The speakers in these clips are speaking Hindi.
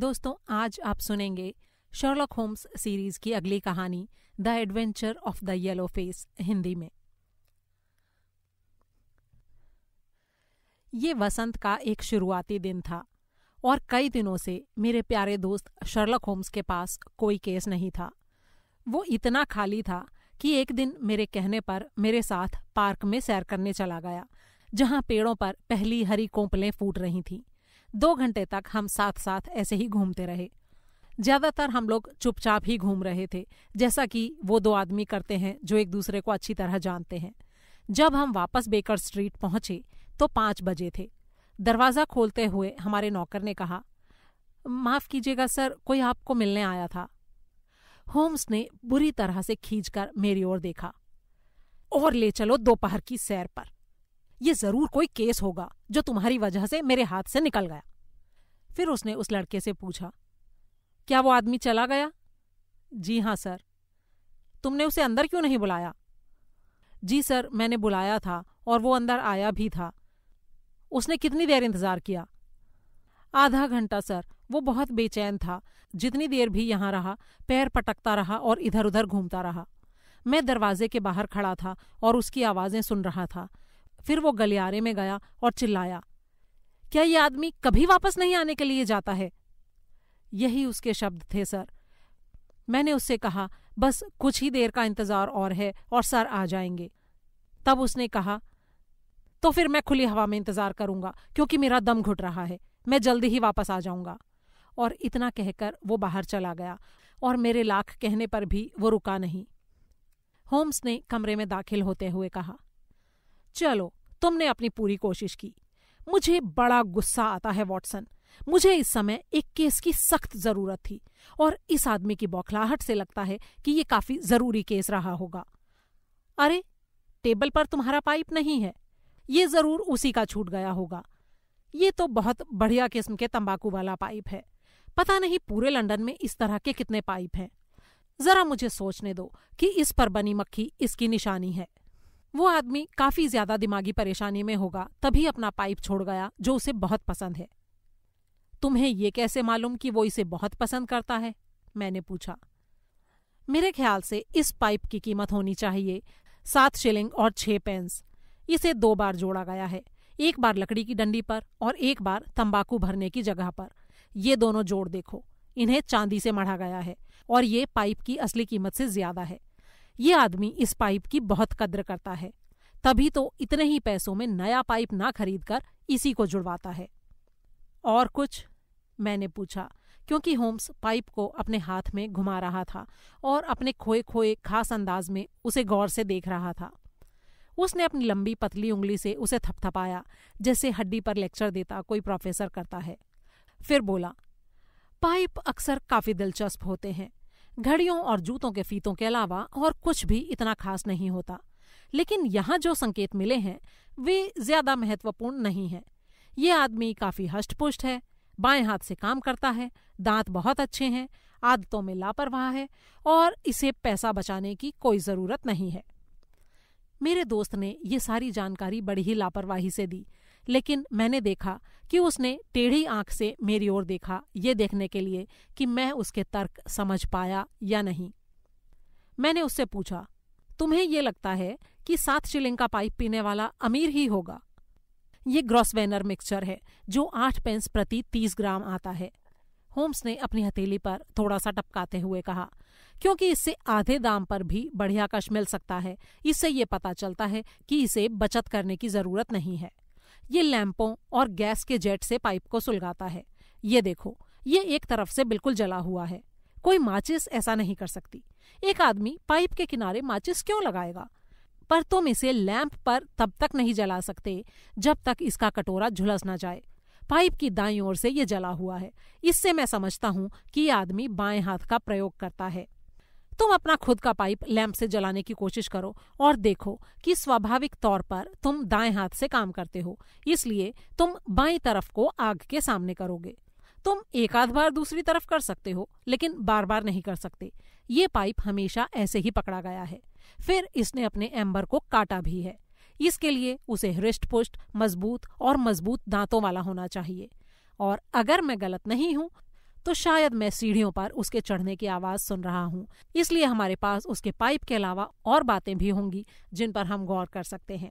दोस्तों आज आप सुनेंगे शर्लक होम्स सीरीज की अगली कहानी the adventure of the yellow face Hindi में ये वसंत का एक शुरुआती दिन था और कई दिनों से मेरे प्यारे दोस्त शर्लक होम्स के पास कोई केस नहीं था वो इतना खाली था कि एक दिन मेरे कहने पर मेरे साथ पार्क में सैर करने चला गया जहां पेड़ों पर पहली हरी कोंपलें फूट रही थीं दो घंटे तक हम साथ साथ ऐसे ही घूमते रहे ज्यादातर हम लोग चुपचाप ही घूम रहे थे जैसा कि वो दो आदमी करते हैं जो एक दूसरे को अच्छी तरह जानते हैं जब हम वापस बेकर स्ट्रीट पहुंचे तो पांच बजे थे दरवाज़ा खोलते हुए हमारे नौकर ने कहा माफ़ कीजिएगा सर कोई आपको मिलने आया था होम्स ने बुरी तरह से खींचकर मेरी ओर देखा और ले चलो दोपहर की सैर पर ये जरूर कोई केस होगा जो तुम्हारी वजह से मेरे हाथ से निकल गया फिर उसने उस लड़के से पूछा क्या वो आदमी चला गया जी हाँ सर तुमने उसे अंदर क्यों नहीं बुलाया जी सर मैंने बुलाया था और वो अंदर आया भी था उसने कितनी देर इंतजार किया आधा घंटा सर वो बहुत बेचैन था जितनी देर भी यहां रहा पैर पटकता रहा और इधर उधर घूमता रहा मैं दरवाजे के बाहर खड़ा था और उसकी आवाज़ें सुन रहा था फिर वो गलियारे में गया और चिल्लाया क्या ये आदमी कभी वापस नहीं आने के लिए जाता है यही उसके शब्द थे सर मैंने उससे कहा बस कुछ ही देर का इंतजार और है और सर आ जाएंगे तब उसने कहा तो फिर मैं खुली हवा में इंतजार करूंगा क्योंकि मेरा दम घुट रहा है मैं जल्दी ही वापस आ जाऊंगा और इतना कहकर वो बाहर चला गया और मेरे लाख कहने पर भी वो रुका नहीं होम्स ने कमरे में दाखिल होते हुए कहा चलो तुमने अपनी पूरी कोशिश की मुझे बड़ा गुस्सा आता है वॉटसन मुझे इस समय एक केस की सख्त जरूरत थी और इस आदमी की बौखलाहट से लगता है कि ये काफी जरूरी केस रहा होगा अरे टेबल पर तुम्हारा पाइप नहीं है ये जरूर उसी का छूट गया होगा ये तो बहुत बढ़िया किस्म के तंबाकू वाला पाइप है पता नहीं पूरे लंदन में इस तरह के कितने पाइप हैं जरा मुझे सोचने दो कि इस पर बनी मक्खी इसकी निशानी है वो आदमी काफी ज्यादा दिमागी परेशानी में होगा तभी अपना पाइप छोड़ गया जो उसे बहुत पसंद है तुम्हें ये कैसे मालूम कि वो इसे बहुत पसंद करता है मैंने पूछा मेरे ख्याल से इस पाइप की कीमत होनी चाहिए सात शिलिंग और छह पेंस इसे दो बार जोड़ा गया है एक बार लकड़ी की डंडी पर और एक बार तंबाकू भरने की जगह पर ये दोनों जोड़ देखो इन्हें चांदी से मढ़ा गया है और ये पाइप की असली कीमत से ज्यादा है ये आदमी इस पाइप की बहुत कद्र करता है तभी तो इतने ही पैसों में नया पाइप ना खरीद कर इसी को जुड़वाता है और कुछ मैंने पूछा क्योंकि होम्स पाइप को अपने हाथ में घुमा रहा था और अपने खोए खोए खास अंदाज में उसे गौर से देख रहा था उसने अपनी लंबी पतली उंगली से उसे थपथपाया जैसे हड्डी पर लेक्चर देता कोई प्रोफेसर करता है फिर बोला पाइप अक्सर काफी दिलचस्प होते हैं घड़ियों और जूतों के फीतों के अलावा और कुछ भी इतना खास नहीं होता लेकिन यहाँ जो संकेत मिले हैं वे ज्यादा महत्वपूर्ण नहीं हैं ये आदमी काफी हष्टपुष्ट है बाएं हाथ से काम करता है दांत बहुत अच्छे हैं आदतों में लापरवाह है और इसे पैसा बचाने की कोई ज़रूरत नहीं है मेरे दोस्त ने ये सारी जानकारी बड़ी ही लापरवाही से दी लेकिन मैंने देखा कि उसने टेढ़ी आंख से मेरी ओर देखा ये देखने के लिए कि मैं उसके तर्क समझ पाया या नहीं मैंने उससे पूछा तुम्हें ये लगता है कि सात शिलिंग का पाइप पीने वाला अमीर ही होगा ये ग्रॉसवेनर मिक्सचर है जो आठ पेंस प्रति तीस ग्राम आता है होम्स ने अपनी हथेली पर थोड़ा सा टपकाते हुए कहा क्योंकि इससे आधे दाम पर भी बढ़िया कश मिल सकता है इससे ये पता चलता है कि इसे बचत करने की जरूरत नहीं है ये लैंपों और गैस के जेट से पाइप को सुलगाता है ये देखो ये एक तरफ से बिल्कुल जला हुआ है कोई माचिस ऐसा नहीं कर सकती एक आदमी पाइप के किनारे माचिस क्यों लगाएगा पर तुम इसे लैंप पर तब तक नहीं जला सकते जब तक इसका कटोरा झुलस ना जाए पाइप की दाई ओर से ये जला हुआ है इससे मैं समझता हूँ कि आदमी बाएं हाथ का प्रयोग करता है तुम अपना खुद का पाइप लैंप से जलाने की कोशिश करो और देखो कि स्वाभाविक तौर पर तुम दाएं हाथ से काम करते हो इसलिए तुम बाई तरफ को आग के सामने करोगे तुम एक आध बार दूसरी तरफ कर सकते हो लेकिन बार बार नहीं कर सकते ये पाइप हमेशा ऐसे ही पकड़ा गया है फिर इसने अपने एम्बर को काटा भी है इसके लिए उसे हृष्ट पुष्ट मजबूत और मजबूत दांतों वाला होना चाहिए और अगर मैं गलत नहीं हूं तो शायद मैं सीढ़ियों पर उसके चढ़ने की आवाज सुन रहा हूँ इसलिए हमारे पास उसके पाइप के अलावा और बातें भी होंगी जिन पर हम गौर कर सकते हैं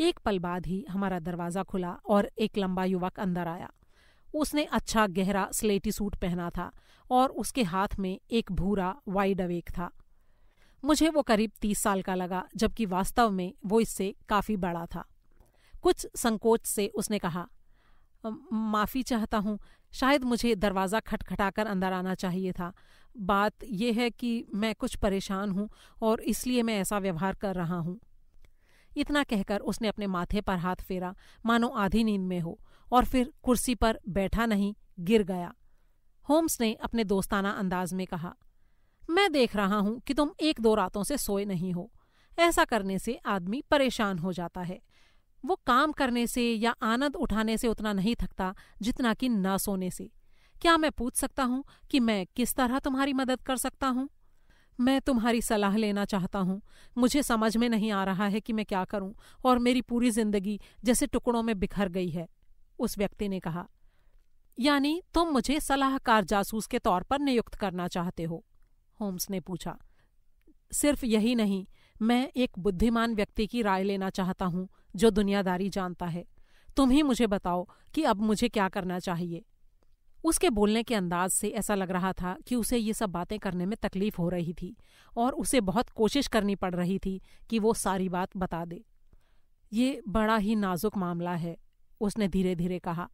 एक पल बाद ही हमारा दरवाजा खुला और एक लंबा युवक अंदर आया उसने अच्छा गहरा स्लेटी सूट पहना था और उसके हाथ में एक भूरा वाइड अवेक था मुझे वो करीब तीस साल का लगा जबकि वास्तव में वो इससे काफी बड़ा था कुछ संकोच से उसने कहा माफी चाहता हूं शायद मुझे दरवाज़ा खटखटाकर अंदर आना चाहिए था बात यह है कि मैं कुछ परेशान हूँ और इसलिए मैं ऐसा व्यवहार कर रहा हूँ इतना कहकर उसने अपने माथे पर हाथ फेरा मानो आधी नींद में हो और फिर कुर्सी पर बैठा नहीं गिर गया होम्स ने अपने दोस्ताना अंदाज में कहा मैं देख रहा हूं कि तुम एक दो रातों से सोए नहीं हो ऐसा करने से आदमी परेशान हो जाता है वो काम करने से या आनंद उठाने से उतना नहीं थकता जितना कि न सोने से क्या मैं पूछ सकता हूँ कि मैं किस तरह तुम्हारी मदद कर सकता हूँ मैं तुम्हारी सलाह लेना चाहता हूँ मुझे समझ में नहीं आ रहा है कि मैं क्या करूँ और मेरी पूरी जिंदगी जैसे टुकड़ों में बिखर गई है उस व्यक्ति ने कहा यानी तुम मुझे सलाहकार जासूस के तौर पर नियुक्त करना चाहते हो होम्स ने पूछा सिर्फ यही नहीं मैं एक बुद्धिमान व्यक्ति की राय लेना चाहता हूँ जो दुनियादारी जानता है तुम ही मुझे बताओ कि अब मुझे क्या करना चाहिए उसके बोलने के अंदाज से ऐसा लग रहा था कि उसे ये सब बातें करने में तकलीफ हो रही थी और उसे बहुत कोशिश करनी पड़ रही थी कि वो सारी बात बता दे ये बड़ा ही नाजुक मामला है उसने धीरे धीरे कहा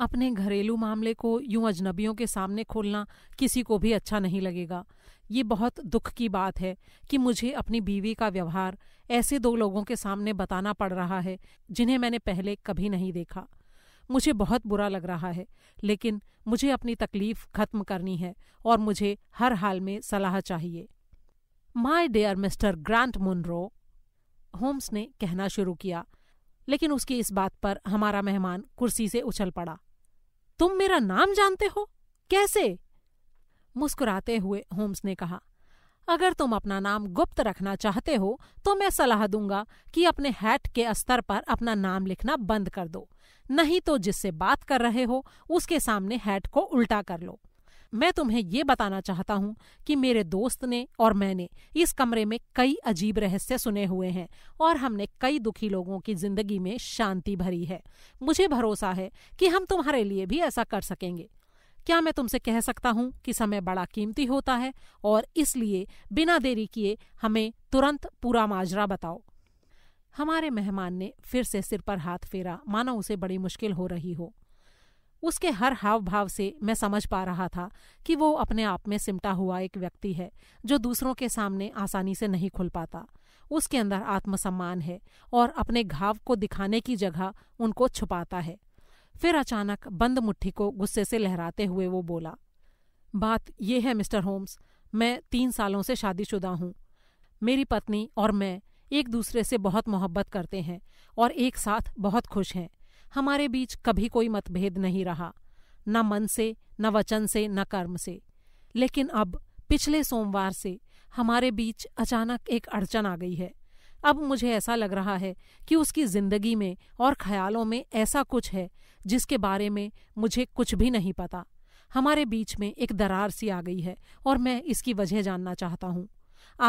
अपने घरेलू मामले को यूं अजनबियों के सामने खोलना किसी को भी अच्छा नहीं लगेगा ये बहुत दुख की बात है कि मुझे अपनी बीवी का व्यवहार ऐसे दो लोगों के सामने बताना पड़ रहा है जिन्हें मैंने पहले कभी नहीं देखा मुझे बहुत बुरा लग रहा है लेकिन मुझे अपनी तकलीफ खत्म करनी है और मुझे हर हाल में सलाह चाहिए my dear Mister Grant Munro Holmes ने कहना शुरू किया लेकिन उसकी इस बात पर हमारा मेहमान कुर्सी से उछल पड़ा तुम मेरा नाम जानते हो कैसे मुस्कुराते हुए होम्स ने कहा अगर तुम अपना नाम गुप्त रखना चाहते हो तो मैं सलाह दूंगा कि अपने हैट के स्तर पर अपना नाम लिखना बंद कर दो नहीं तो जिससे बात कर रहे हो उसके सामने हैट को उल्टा कर लो मैं तुम्हें ये बताना चाहता हूँ कि मेरे दोस्त ने और मैंने इस कमरे में कई अजीब रहस्य सुने हुए हैं और हमने कई दुखी लोगों की जिंदगी में शांति भरी है मुझे भरोसा है कि हम तुम्हारे लिए भी ऐसा कर सकेंगे क्या मैं तुमसे कह सकता हूँ कि समय बड़ा कीमती होता है और इसलिए बिना देरी किए हमें तुरंत पूरा माजरा बताओ हमारे मेहमान ने फिर से सिर पर हाथ फेरा मानो उसे बड़ी मुश्किल हो रही हो उसके हर हाव भाव से मैं समझ पा रहा था कि वो अपने आप में सिमटा हुआ एक व्यक्ति है जो दूसरों के सामने आसानी से नहीं खुल पाता उसके अंदर आत्मसम्मान है और अपने घाव को दिखाने की जगह उनको छुपाता है फिर अचानक बंद मुट्ठी को गुस्से से लहराते हुए वो बोला बात यह है मिस्टर होम्स मैं तीन सालों से शादीशुदा हूं मेरी पत्नी और मैं एक दूसरे से बहुत मोहब्बत करते हैं और एक साथ बहुत खुश हैं हमारे बीच कभी कोई मतभेद नहीं रहा न मन से न वचन से न कर्म से लेकिन अब पिछले सोमवार से हमारे बीच अचानक एक अड़चन आ गई है अब मुझे ऐसा लग रहा है कि उसकी जिंदगी में और ख्यालों में ऐसा कुछ है जिसके बारे में मुझे कुछ भी नहीं पता हमारे बीच में एक दरार सी आ गई है और मैं इसकी वजह जानना चाहता हूँ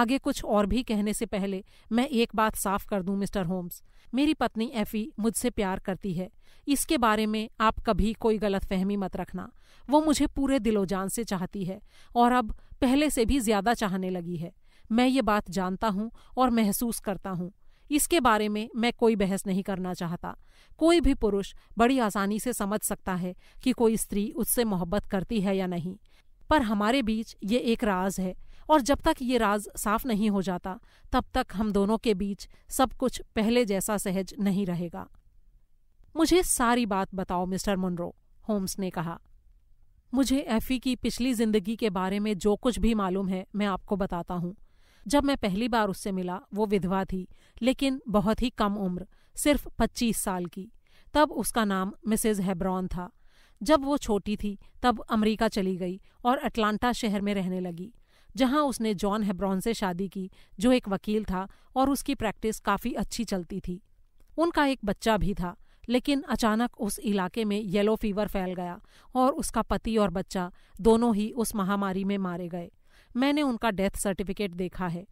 आगे कुछ और भी कहने से पहले मैं एक बात साफ कर दूं मिस्टर होम्स मेरी पत्नी एफी मुझसे प्यार करती है इसके बारे में आप कभी कोई गलत फ़हमी मत रखना वो मुझे पूरे दिलोजान से चाहती है और अब पहले से भी ज्यादा चाहने लगी है मैं ये बात जानता हूं और महसूस करता हूं इसके बारे में मैं कोई बहस नहीं करना चाहता कोई भी पुरुष बड़ी आसानी से समझ सकता है कि कोई स्त्री उससे मोहब्बत करती है या नहीं पर हमारे बीच ये एक राज है और जब तक ये राज साफ नहीं हो जाता तब तक हम दोनों के बीच सब कुछ पहले जैसा सहज नहीं रहेगा मुझे सारी बात बताओ मिस्टर मुनरो होम्स ने कहा मुझे एफी की पिछली जिंदगी के बारे में जो कुछ भी मालूम है मैं आपको बताता हूँ जब मैं पहली बार उससे मिला वो विधवा थी लेकिन बहुत ही कम उम्र सिर्फ पच्चीस साल की तब उसका नाम मिसेज हैब्रॉन था जब वो छोटी थी तब अमेरिका चली गई और अटलांटा शहर में रहने लगी जहां उसने जॉन हेब्रॉन से शादी की जो एक वकील था और उसकी प्रैक्टिस काफ़ी अच्छी चलती थी उनका एक बच्चा भी था लेकिन अचानक उस इलाके में येलो फीवर फैल गया और उसका पति और बच्चा दोनों ही उस महामारी में मारे गए मैंने उनका डेथ सर्टिफिकेट देखा है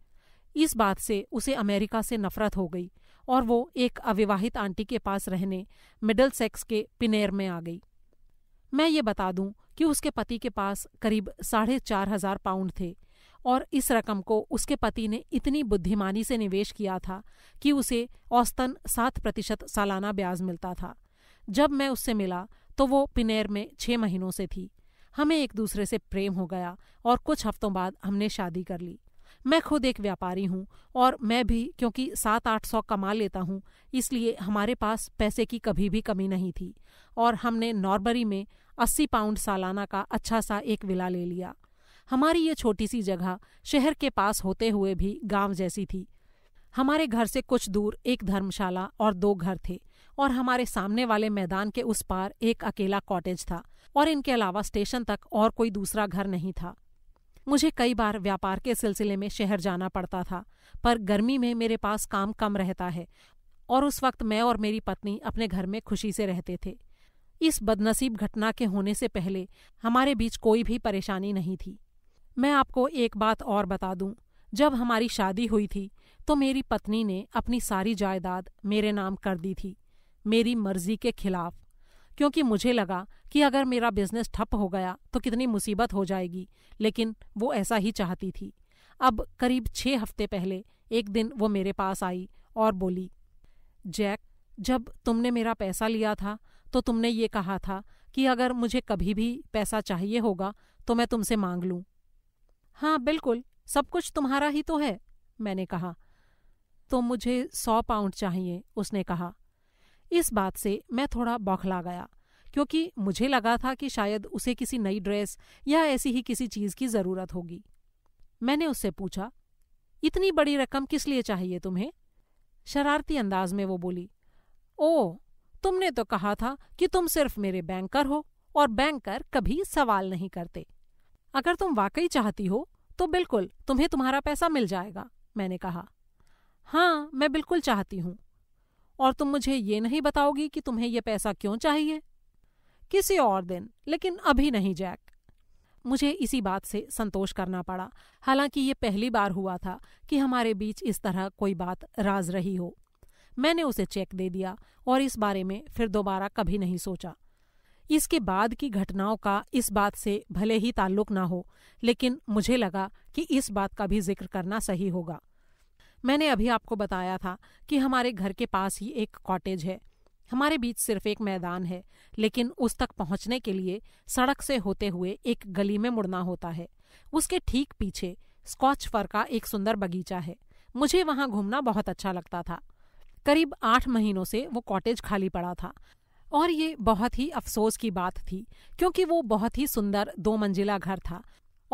इस बात से उसे अमेरिका से नफरत हो गई और वो एक अविवाहित आंटी के पास रहने मिडल सेक्स के पिनेर में आ गई मैं ये बता दूं कि उसके पति के पास करीब साढ़े चार हजार पाउंड थे और इस रकम को उसके पति ने इतनी बुद्धिमानी से निवेश किया था कि उसे औसतन सात प्रतिशत सालाना ब्याज मिलता था जब मैं उससे मिला तो वो पिनेर में छह महीनों से थी हमें एक दूसरे से प्रेम हो गया और कुछ हफ्तों बाद हमने शादी कर ली मैं खुद एक व्यापारी हूँ और मैं भी क्योंकि सात आठ सौ कमा लेता हूँ इसलिए हमारे पास पैसे की कभी भी कमी नहीं थी और हमने नॉर्बरी में अस्सी पाउंड सालाना का अच्छा सा एक विला ले लिया हमारी ये छोटी सी जगह शहर के पास होते हुए भी गांव जैसी थी हमारे घर से कुछ दूर एक धर्मशाला और दो घर थे और हमारे सामने वाले मैदान के उस पार एक अकेला कॉटेज था और इनके अलावा स्टेशन तक और कोई दूसरा घर नहीं था मुझे कई बार व्यापार के सिलसिले में शहर जाना पड़ता था पर गर्मी में मेरे पास काम कम रहता है और उस वक्त मैं और मेरी पत्नी अपने घर में खुशी से रहते थे इस बदनसीब घटना के होने से पहले हमारे बीच कोई भी परेशानी नहीं थी मैं आपको एक बात और बता दूं जब हमारी शादी हुई थी तो मेरी पत्नी ने अपनी सारी जायदाद मेरे नाम कर दी थी मेरी मर्जी के खिलाफ क्योंकि मुझे लगा कि अगर मेरा बिजनेस ठप हो गया तो कितनी मुसीबत हो जाएगी लेकिन वो ऐसा ही चाहती थी अब करीब छः हफ्ते पहले एक दिन वो मेरे पास आई और बोली जैक जब तुमने मेरा पैसा लिया था तो तुमने ये कहा था कि अगर मुझे कभी भी पैसा चाहिए होगा तो मैं तुमसे मांग लूँ हाँ बिल्कुल सब कुछ तुम्हारा ही तो है मैंने कहा तो मुझे सौ पाउंड चाहिए उसने कहा इस बात से मैं थोड़ा बौखला गया क्योंकि मुझे लगा था कि शायद उसे किसी नई ड्रेस या ऐसी ही किसी चीज की जरूरत होगी मैंने उससे पूछा इतनी बड़ी रकम किस लिए चाहिए तुम्हें शरारती अंदाज में वो बोली ओ तुमने तो कहा था कि तुम सिर्फ मेरे बैंकर हो और बैंकर कभी सवाल नहीं करते अगर तुम वाकई चाहती हो तो बिल्कुल तुम्हें तुम्हारा पैसा मिल जाएगा मैंने कहा हाँ मैं बिल्कुल चाहती हूं और तुम मुझे ये नहीं बताओगी कि तुम्हें यह पैसा क्यों चाहिए किसी और दिन लेकिन अभी नहीं जैक मुझे इसी बात से संतोष करना पड़ा हालांकि ये पहली बार हुआ था कि हमारे बीच इस तरह कोई बात राज रही हो मैंने उसे चेक दे दिया और इस बारे में फिर दोबारा कभी नहीं सोचा इसके बाद की घटनाओं का इस बात से भले ही ताल्लुक ना हो लेकिन मुझे लगा कि इस बात का भी जिक्र करना सही होगा मैंने अभी आपको बताया था कि हमारे घर के पास ही एक कॉटेज है हमारे बीच सिर्फ एक मैदान है लेकिन उस तक पहुंचने के लिए सड़क से होते हुए एक गली में मुड़ना होता है उसके ठीक पीछे स्कॉच फर का एक सुंदर बगीचा है मुझे वहां घूमना बहुत अच्छा लगता था करीब आठ महीनों से वो कॉटेज खाली पड़ा था और ये बहुत ही अफसोस की बात थी क्योंकि वो बहुत ही सुंदर दो मंजिला घर था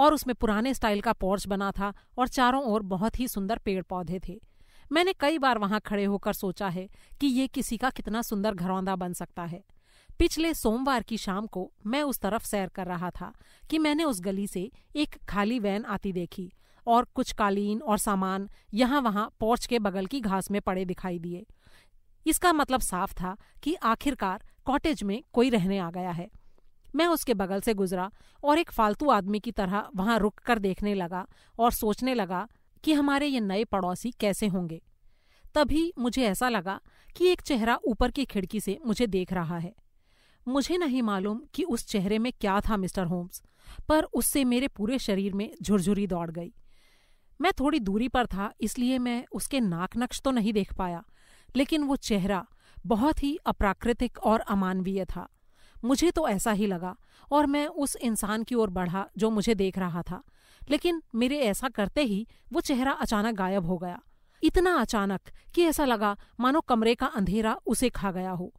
और उसमें पुराने स्टाइल का पोर्च बना था और चारों ओर बहुत ही सुंदर पेड़ पौधे थे मैंने कई बार वहां खड़े होकर सोचा है कि ये किसी का कितना सुंदर घरौंदा बन सकता है पिछले सोमवार की शाम को मैं उस तरफ सैर कर रहा था कि मैंने उस गली से एक खाली वैन आती देखी और कुछ कालीन और सामान यहाँ वहाँ पोर्च के बगल की घास में पड़े दिखाई दिए इसका मतलब साफ था कि आखिरकार कॉटेज में कोई रहने आ गया है मैं उसके बगल से गुजरा और एक फालतू आदमी की तरह वहां रुक कर देखने लगा और सोचने लगा कि हमारे ये नए पड़ोसी कैसे होंगे तभी मुझे ऐसा लगा कि एक चेहरा ऊपर की खिड़की से मुझे देख रहा है मुझे नहीं मालूम कि उस चेहरे में क्या था मिस्टर होम्स पर उससे मेरे पूरे शरीर में झुरझुरी दौड़ गई मैं थोड़ी दूरी पर था इसलिए मैं उसके नाक नक्श तो नहीं देख पाया लेकिन वो चेहरा बहुत ही अप्राकृतिक और अमानवीय था मुझे तो ऐसा ही लगा और मैं उस इंसान की ओर बढ़ा जो मुझे देख रहा था लेकिन मेरे ऐसा करते ही वो चेहरा अचानक गायब हो गया इतना अचानक कि ऐसा लगा मानो कमरे का अंधेरा उसे खा गया हो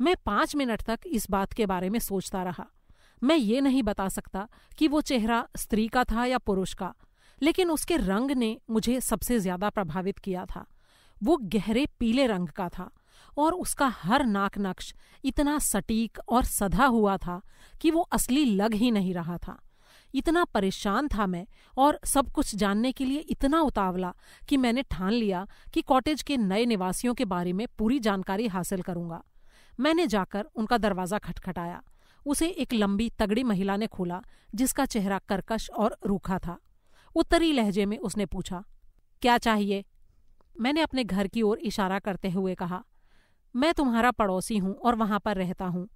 मैं पांच मिनट तक इस बात के बारे में सोचता रहा मैं ये नहीं बता सकता कि वो चेहरा स्त्री का था या पुरुष का लेकिन उसके रंग ने मुझे सबसे ज्यादा प्रभावित किया था वो गहरे पीले रंग का था और उसका हर नाक नक्श इतना सटीक और सधा हुआ था कि वो असली लग ही नहीं रहा था इतना परेशान था मैं और सब कुछ जानने के लिए इतना उतावला कि मैंने ठान लिया कि कॉटेज के नए निवासियों के बारे में पूरी जानकारी हासिल करूंगा मैंने जाकर उनका दरवाज़ा खटखटाया उसे एक लंबी तगड़ी महिला ने खोला जिसका चेहरा कर्कश और रूखा था उत्तरी लहजे में उसने पूछा क्या चाहिए मैंने अपने घर की ओर इशारा करते हुए कहा मैं तुम्हारा पड़ोसी हूँ और वहाँ पर रहता हूँ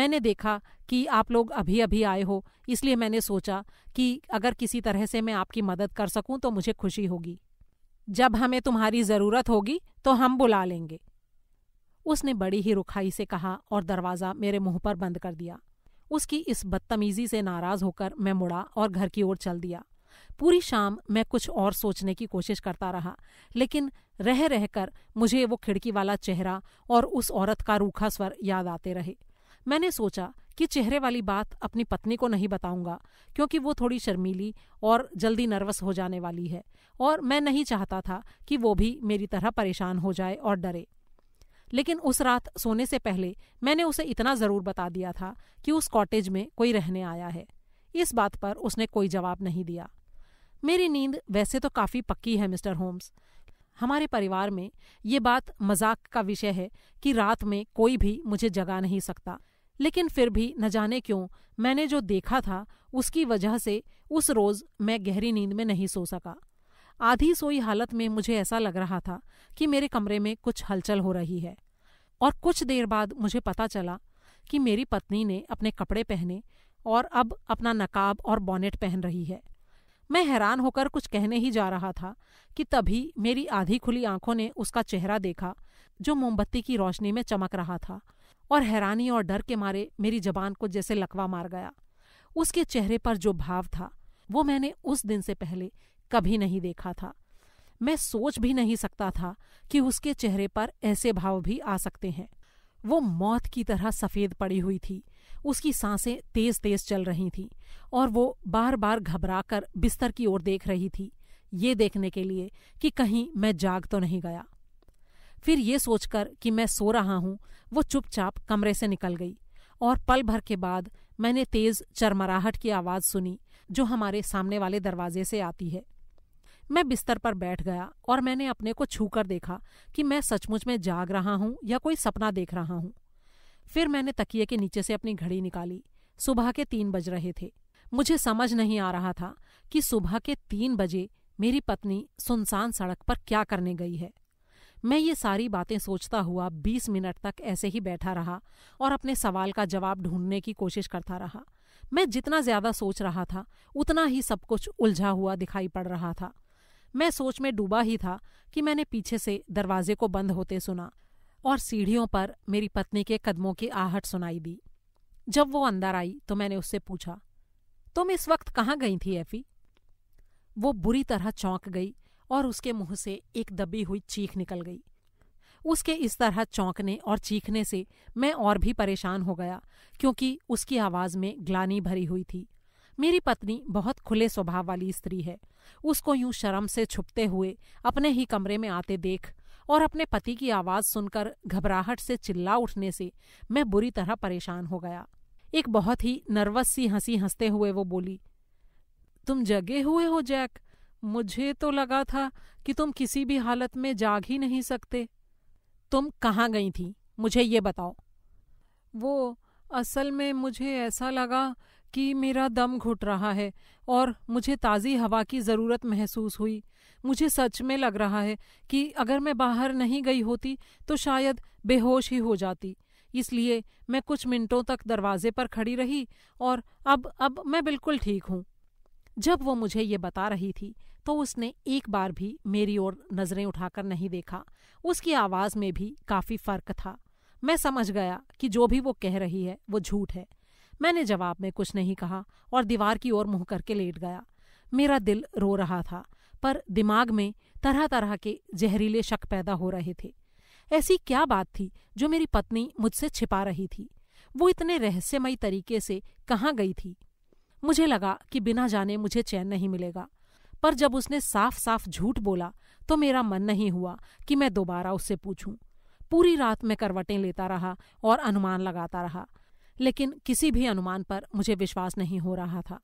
मैंने देखा कि आप लोग अभी अभी आए हो इसलिए मैंने सोचा कि अगर किसी तरह से मैं आपकी मदद कर सकूं तो मुझे खुशी होगी जब हमें तुम्हारी ज़रूरत होगी तो हम बुला लेंगे उसने बड़ी ही रुखाई से कहा और दरवाज़ा मेरे मुंह पर बंद कर दिया उसकी इस बदतमीजी से नाराज़ होकर मैं मुड़ा और घर की ओर चल दिया पूरी शाम मैं कुछ और सोचने की कोशिश करता रहा लेकिन रह रहकर मुझे वो खिड़की वाला चेहरा और उस औरत का रूखा स्वर याद आते रहे मैंने सोचा कि चेहरे वाली बात अपनी पत्नी को नहीं बताऊंगा क्योंकि वो थोड़ी शर्मीली और जल्दी नर्वस हो जाने वाली है और मैं नहीं चाहता था कि वो भी मेरी तरह परेशान हो जाए और डरे लेकिन उस रात सोने से पहले मैंने उसे इतना ज़रूर बता दिया था कि उस कॉटेज में कोई रहने आया है इस बात पर उसने कोई जवाब नहीं दिया मेरी नींद वैसे तो काफ़ी पक्की है मिस्टर होम्स हमारे परिवार में ये बात मजाक का विषय है कि रात में कोई भी मुझे जगा नहीं सकता लेकिन फिर भी न जाने क्यों मैंने जो देखा था उसकी वजह से उस रोज़ मैं गहरी नींद में नहीं सो सका आधी सोई हालत में मुझे ऐसा लग रहा था कि मेरे कमरे में कुछ हलचल हो रही है और कुछ देर बाद मुझे पता चला कि मेरी पत्नी ने अपने कपड़े पहने और अब अपना नकाब और बॉनेट पहन रही है मैं हैरान होकर कुछ कहने ही जा रहा था कि तभी मेरी आधी खुली आंखों ने उसका चेहरा देखा जो मोमबत्ती की रोशनी में चमक रहा था और हैरानी और डर के मारे मेरी जबान को जैसे लकवा मार गया उसके चेहरे पर जो भाव था वो मैंने उस दिन से पहले कभी नहीं देखा था मैं सोच भी नहीं सकता था कि उसके चेहरे पर ऐसे भाव भी आ सकते हैं वो मौत की तरह सफेद पड़ी हुई थी उसकी सांसें तेज तेज चल रही थीं और वो बार बार घबराकर बिस्तर की ओर देख रही थी ये देखने के लिए कि कहीं मैं जाग तो नहीं गया फिर ये सोचकर कि मैं सो रहा हूं वो चुपचाप कमरे से निकल गई और पल भर के बाद मैंने तेज चरमराहट की आवाज सुनी जो हमारे सामने वाले दरवाजे से आती है मैं बिस्तर पर बैठ गया और मैंने अपने को छूकर देखा कि मैं सचमुच में जाग रहा हूं या कोई सपना देख रहा हूँ फिर मैंने तकिए के नीचे से अपनी घड़ी निकाली सुबह के तीन बज रहे थे मुझे समझ नहीं आ रहा था कि सुबह के तीन बजे मेरी पत्नी सुनसान सड़क पर क्या करने गई है मैं ये सारी बातें सोचता हुआ बीस मिनट तक ऐसे ही बैठा रहा और अपने सवाल का जवाब ढूंढने की कोशिश करता रहा मैं जितना ज्यादा सोच रहा था उतना ही सब कुछ उलझा हुआ दिखाई पड़ रहा था मैं सोच में डूबा ही था कि मैंने पीछे से दरवाजे को बंद होते सुना और सीढ़ियों पर मेरी पत्नी के कदमों की आहट सुनाई दी जब वो अंदर आई तो मैंने उससे पूछा तुम इस वक्त कहाँ गई थी एफी वो बुरी तरह चौंक गई और उसके मुंह से एक दबी हुई चीख निकल गई उसके इस तरह चौंकने और चीखने से मैं और भी परेशान हो गया क्योंकि उसकी आवाज में ग्लानी भरी हुई थी मेरी पत्नी बहुत खुले स्वभाव वाली स्त्री है उसको यूं शर्म से छुपते हुए अपने ही कमरे में आते देख और अपने पति की आवाज सुनकर घबराहट से चिल्ला उठने से मैं बुरी तरह परेशान हो गया एक बहुत ही नर्वस सी हंसी हंसते हुए वो बोली तुम जगे हुए हो जैक मुझे तो लगा था कि तुम किसी भी हालत में जाग ही नहीं सकते तुम कहाँ गई थी मुझे ये बताओ वो असल में मुझे ऐसा लगा कि मेरा दम घुट रहा है और मुझे ताज़ी हवा की ज़रूरत महसूस हुई मुझे सच में लग रहा है कि अगर मैं बाहर नहीं गई होती तो शायद बेहोश ही हो जाती इसलिए मैं कुछ मिनटों तक दरवाजे पर खड़ी रही और अब अब मैं बिल्कुल ठीक हूँ जब वो मुझे ये बता रही थी तो उसने एक बार भी मेरी ओर नज़रें उठाकर नहीं देखा उसकी आवाज़ में भी काफ़ी फ़र्क था मैं समझ गया कि जो भी वो कह रही है वो झूठ है मैंने जवाब में कुछ नहीं कहा और दीवार की ओर मुंह करके लेट गया मेरा दिल रो रहा था पर दिमाग में तरह तरह के जहरीले शक पैदा हो रहे थे ऐसी क्या बात थी जो मेरी पत्नी मुझसे छिपा रही थी वो इतने रहस्यमय तरीके से कहाँ गई थी मुझे लगा कि बिना जाने मुझे चैन नहीं मिलेगा पर जब उसने साफ साफ झूठ बोला तो मेरा मन नहीं हुआ कि मैं दोबारा उससे पूछूं पूरी रात मैं करवटें लेता रहा और अनुमान लगाता रहा लेकिन किसी भी अनुमान पर मुझे विश्वास नहीं हो रहा था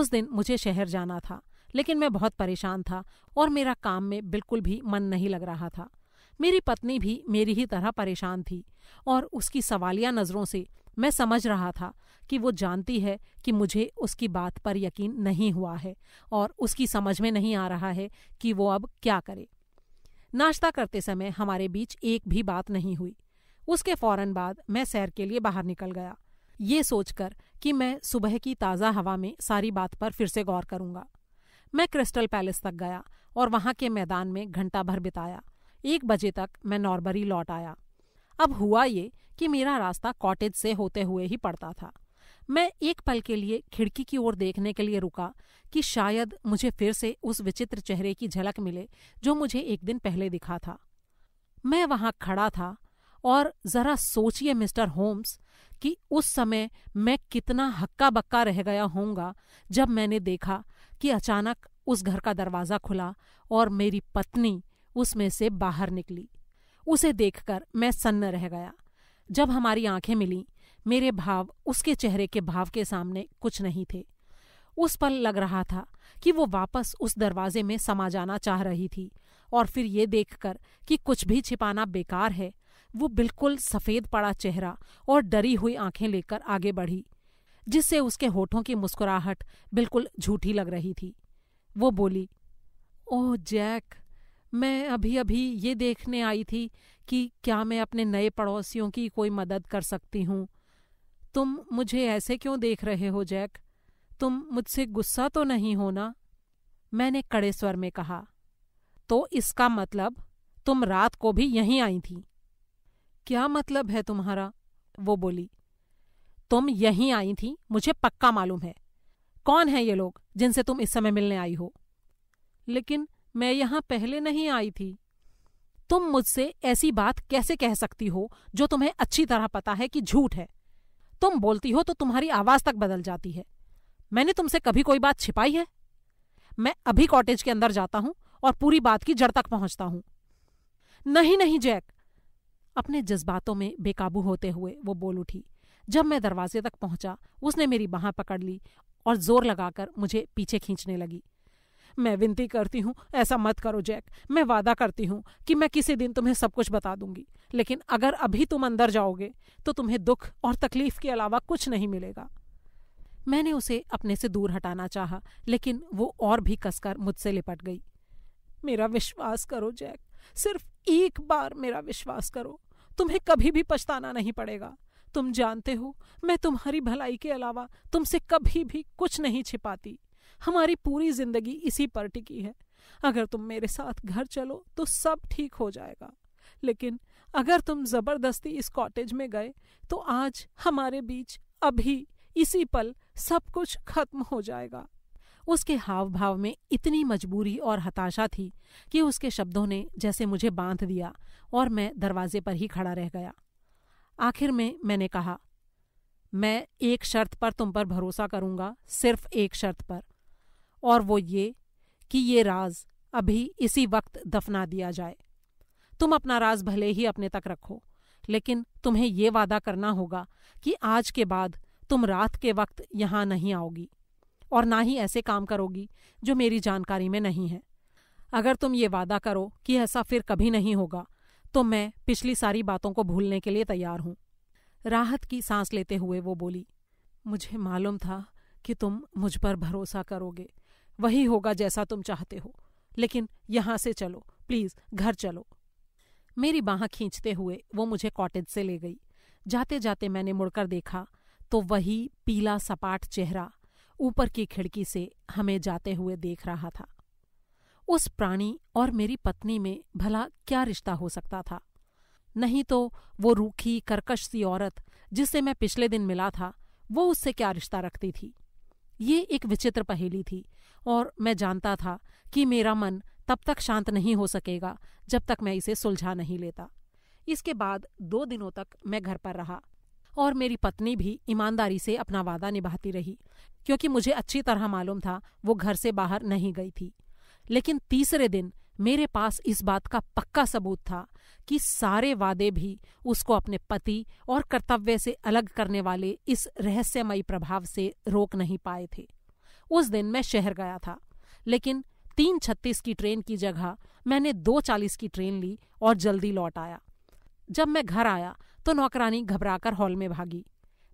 उस दिन मुझे शहर जाना था लेकिन मैं बहुत परेशान था और मेरा काम में बिल्कुल भी मन नहीं लग रहा था मेरी पत्नी भी मेरी ही तरह परेशान थी और उसकी सवालिया नज़रों से मैं समझ रहा था कि वो जानती है कि मुझे उसकी बात पर यकीन नहीं हुआ है और उसकी समझ में नहीं आ रहा है कि वो अब क्या करे नाश्ता करते समय हमारे बीच एक भी बात नहीं हुई उसके फौरन बाद मैं सैर के लिए बाहर निकल गया ये सोचकर कि मैं सुबह की ताज़ा हवा में सारी बात पर फिर से गौर करूंगा मैं क्रिस्टल पैलेस तक गया और वहाँ के मैदान में घंटा भर बिताया एक बजे तक मैं नॉर्बरी लौट आया अब हुआ ये कि मेरा रास्ता कॉटेज से होते हुए ही पड़ता था मैं एक पल के लिए खिड़की की ओर देखने के लिए रुका कि शायद मुझे फिर से उस विचित्र चेहरे की झलक मिले जो मुझे एक दिन पहले दिखा था मैं वहां खड़ा था और जरा सोचिए मिस्टर होम्स कि उस समय मैं कितना हक्का बक्का रह गया होऊंगा जब मैंने देखा कि अचानक उस घर का दरवाज़ा खुला और मेरी पत्नी उसमें से बाहर निकली उसे देखकर मैं सन्न रह गया जब हमारी आंखें मिली मेरे भाव उसके चेहरे के भाव के सामने कुछ नहीं थे उस पल लग रहा था कि वो वापस उस दरवाजे में समा जाना चाह रही थी और फिर ये देखकर कि कुछ भी छिपाना बेकार है वो बिल्कुल सफ़ेद पड़ा चेहरा और डरी हुई आंखें लेकर आगे बढ़ी जिससे उसके होठों की मुस्कुराहट बिल्कुल झूठी लग रही थी वो बोली ओह जैक मैं अभी अभी ये देखने आई थी कि क्या मैं अपने नए पड़ोसियों की कोई मदद कर सकती हूँ तुम मुझे ऐसे क्यों देख रहे हो जैक तुम मुझसे गुस्सा तो नहीं हो ना मैंने कड़े स्वर में कहा तो इसका मतलब तुम रात को भी यहीं आई थी क्या मतलब है तुम्हारा वो बोली तुम यहीं आई थी मुझे पक्का मालूम है कौन है ये लोग जिनसे तुम इस समय मिलने आई हो लेकिन मैं यहां पहले नहीं आई थी तुम मुझसे ऐसी बात कैसे कह सकती हो जो तुम्हें अच्छी तरह पता है कि झूठ है तुम बोलती हो तो तुम्हारी आवाज तक बदल जाती है मैंने तुमसे कभी कोई बात छिपाई है मैं अभी कॉटेज के अंदर जाता हूं और पूरी बात की जड़ तक पहुंचता हूं नहीं नहीं जैक अपने जज्बातों में बेकाबू होते हुए वो बोल उठी जब मैं दरवाजे तक पहुंचा उसने मेरी बाह पकड़ ली और जोर लगाकर मुझे पीछे खींचने लगी मैं विनती करती हूँ ऐसा मत करो जैक मैं वादा करती हूँ कि मैं किसी दिन तुम्हें सब कुछ बता दूंगी लेकिन अगर अभी तुम अंदर जाओगे तो तुम्हें दुख और तकलीफ के अलावा कुछ नहीं मिलेगा मैंने उसे अपने से दूर हटाना चाहा लेकिन वो और भी कसकर मुझसे लिपट गई मेरा विश्वास करो जैक सिर्फ एक बार मेरा विश्वास करो तुम्हें कभी भी पछताना नहीं पड़ेगा तुम जानते हो मैं तुम्हारी भलाई के अलावा तुमसे कभी भी कुछ नहीं छिपाती हमारी पूरी जिंदगी इसी पर टिकी है अगर तुम मेरे साथ घर चलो तो सब ठीक हो जाएगा लेकिन अगर तुम जबरदस्ती इस कॉटेज में गए तो आज हमारे बीच अभी इसी पल सब कुछ खत्म हो जाएगा उसके हाव भाव में इतनी मजबूरी और हताशा थी कि उसके शब्दों ने जैसे मुझे बांध दिया और मैं दरवाजे पर ही खड़ा रह गया आखिर में मैंने कहा मैं एक शर्त पर तुम पर भरोसा करूंगा सिर्फ एक शर्त पर और वो ये कि ये राज अभी इसी वक्त दफना दिया जाए तुम अपना राज भले ही अपने तक रखो लेकिन तुम्हें ये वादा करना होगा कि आज के बाद तुम रात के वक्त यहां नहीं आओगी और ना ही ऐसे काम करोगी जो मेरी जानकारी में नहीं है अगर तुम ये वादा करो कि ऐसा फिर कभी नहीं होगा तो मैं पिछली सारी बातों को भूलने के लिए तैयार हूं राहत की सांस लेते हुए वो बोली मुझे मालूम था कि तुम मुझ पर भरोसा करोगे वही होगा जैसा तुम चाहते हो लेकिन यहां से चलो प्लीज घर चलो मेरी बाह खींचते हुए वो मुझे कॉटेज से ले गई जाते जाते मैंने मुड़कर देखा तो वही पीला सपाट चेहरा ऊपर की खिड़की से हमें जाते हुए देख रहा था उस प्राणी और मेरी पत्नी में भला क्या रिश्ता हो सकता था नहीं तो वो रूखी करकश सी औरत जिससे मैं पिछले दिन मिला था वो उससे क्या रिश्ता रखती थी ये एक विचित्र पहेली थी और मैं जानता था कि मेरा मन तब तक शांत नहीं हो सकेगा जब तक मैं इसे सुलझा नहीं लेता इसके बाद दो दिनों तक मैं घर पर रहा और मेरी पत्नी भी ईमानदारी से अपना वादा निभाती रही क्योंकि मुझे अच्छी तरह मालूम था वो घर से बाहर नहीं गई थी लेकिन तीसरे दिन मेरे पास इस बात का पक्का सबूत था कि सारे वादे भी उसको अपने पति और कर्तव्य से अलग करने वाले इस रहस्यमयी प्रभाव से रोक नहीं पाए थे उस दिन मैं शहर गया था लेकिन तीन छत्तीस की ट्रेन की जगह मैंने दो चालीस की ट्रेन ली और जल्दी लौट आया जब मैं घर आया तो नौकरानी घबराकर हॉल में भागी